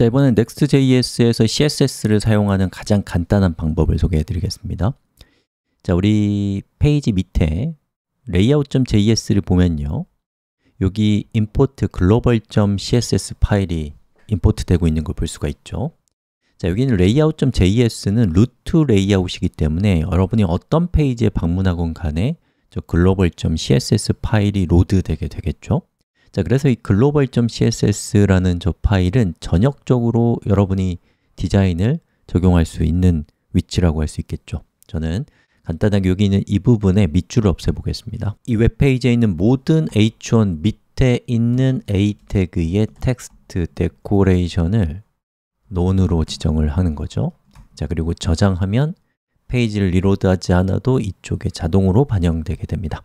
자, 이번엔 Next.js에서 CSS를 사용하는 가장 간단한 방법을 소개해 드리겠습니다. 자, 우리 페이지 밑에 layout.js를 보면요. 여기 import global.css 파일이 임포트 되고 있는 걸 볼 수가 있죠. 자, 여기는 layout.js는 루트 레이아웃이기 때문에 여러분이 어떤 페이지에 방문하건 간에 저 global.css 파일이 로드되게 되겠죠. 자, 그래서 이 글로벌.css라는 저 파일은 전역적으로 여러분이 디자인을 적용할 수 있는 위치라고 할 수 있겠죠. 저는 간단하게 여기 있는 이 부분에 밑줄을 없애보겠습니다. 이 웹페이지에 있는 모든 h1 밑에 있는 a 태그의 텍스트 데코레이션을 논으로 지정을 하는 거죠. 자, 그리고 저장하면 페이지를 리로드하지 않아도 이쪽에 자동으로 반영되게 됩니다.